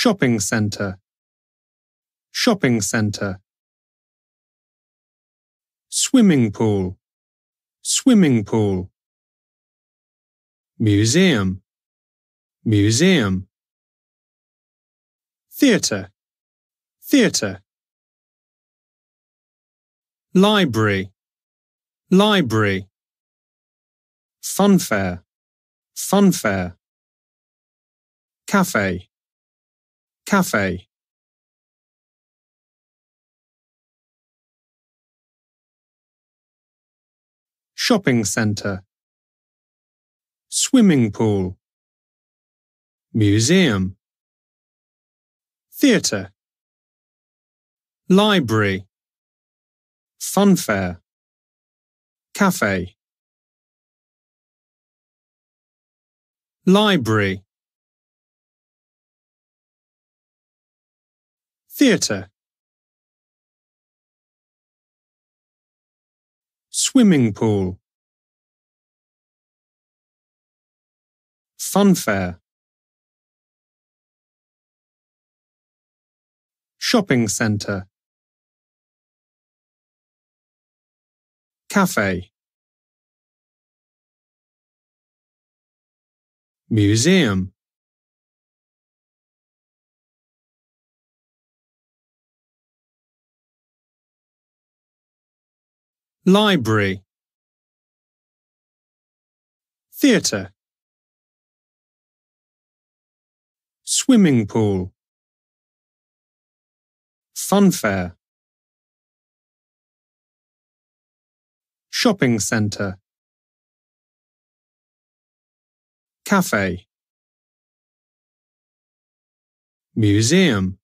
shopping center shopping center swimming pool swimming pool museum museum theater theater library library funfair funfair cafe cafe shopping centre swimming pool museum theatre library funfair cafe library theatre swimming pool funfair shopping centre cafe museum library theatre swimming pool funfair shopping centre cafe museum